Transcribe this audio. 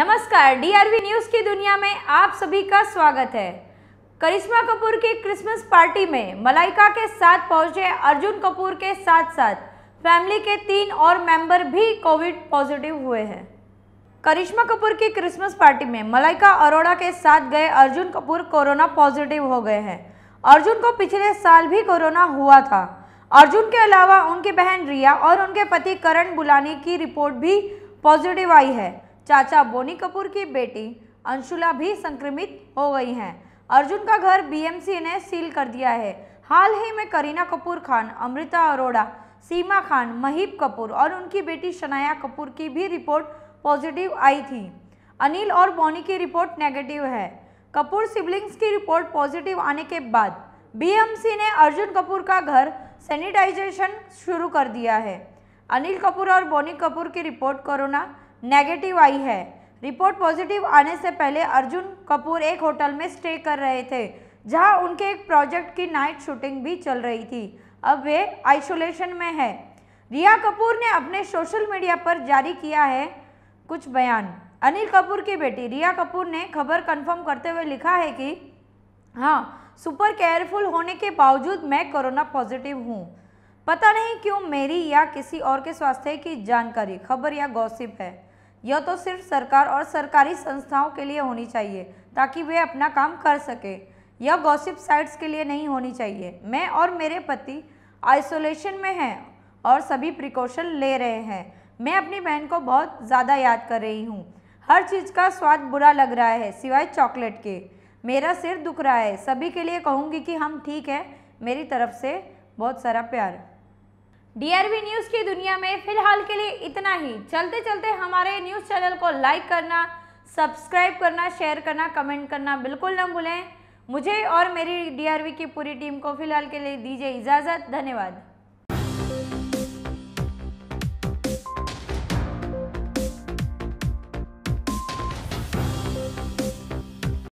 नमस्कार DRV news की दुनिया में आप सभी का स्वागत है करिश्मा कपूर की क्रिसमस पार्टी में मलाइका के साथ पहुंचे अर्जुन कपूर के साथ साथ फैमिली के तीन और मेंबर भी कोविड पॉजिटिव हुए हैं करिश्मा कपूर की क्रिसमस पार्टी में मलाइका अरोड़ा के साथ गए अर्जुन कपूर कोरोना पॉजिटिव हो गए हैं अर्जुन को पिछले साल भी कोरोना हुआ था अर्जुन के अलावा उनकी बहन रिया और उनके पति करण बुलानी की रिपोर्ट भी पॉजिटिव आई है चाचा बोनी कपूर की बेटी अंशुला भी संक्रमित हो गई हैं अर्जुन का घर बीएमसी ने सील कर दिया है हाल ही में करीना कपूर खान अमृता अरोड़ा सीमा खान महीब कपूर और उनकी बेटी शनाया कपूर की भी रिपोर्ट पॉजिटिव आई थी अनिल और बोनी की रिपोर्ट नेगेटिव है कपूर सिबलिंग्स की रिपोर्ट पॉजिटिव आने के बाद बीएमसी ने अर्जुन कपूर का घर सैनिटाइजेशन शुरू कर दिया है अनिल कपूर और बोनी कपूर की रिपोर्ट कोरोना नेगेटिव आई है रिपोर्ट पॉजिटिव आने से पहले अर्जुन कपूर एक होटल में स्टे कर रहे थे जहां उनके एक प्रोजेक्ट की नाइट शूटिंग भी चल रही थी अब वे आइसोलेशन में है रिया कपूर ने अपने सोशल मीडिया पर जारी किया है कुछ बयान अनिल कपूर की बेटी रिया कपूर ने खबर कंफर्म करते हुए लिखा है कि हाँ सुपर केयरफुल होने के बावजूद मैं कोरोना पॉजिटिव हूँ पता नहीं क्यों मेरी या किसी और के स्वास्थ्य की जानकारी खबर या गॉसिप है यह तो सिर्फ सरकार और सरकारी संस्थाओं के लिए होनी चाहिए ताकि वे अपना काम कर सकें यह गॉसिप साइट्स के लिए नहीं होनी चाहिए मैं और मेरे पति आइसोलेशन में हैं और सभी प्रिकॉशन ले रहे हैं मैं अपनी बहन को बहुत ज़्यादा याद कर रही हूँ हर चीज़ का स्वाद बुरा लग रहा है सिवाय चॉकलेट के मेरा सिर दुख रहा है सभी के लिए कहूँगी कि हम ठीक हैं मेरी तरफ से बहुत सारा प्यार डीआरवी न्यूज़ की दुनिया में फिलहाल के लिए इतना ही चलते चलते हमारे न्यूज़ चैनल को लाइक करना सब्सक्राइब करना शेयर करना कमेंट करना बिल्कुल ना भूलें मुझे और मेरी डीआरवी की पूरी टीम को फिलहाल के लिए दीजिए इजाज़त धन्यवाद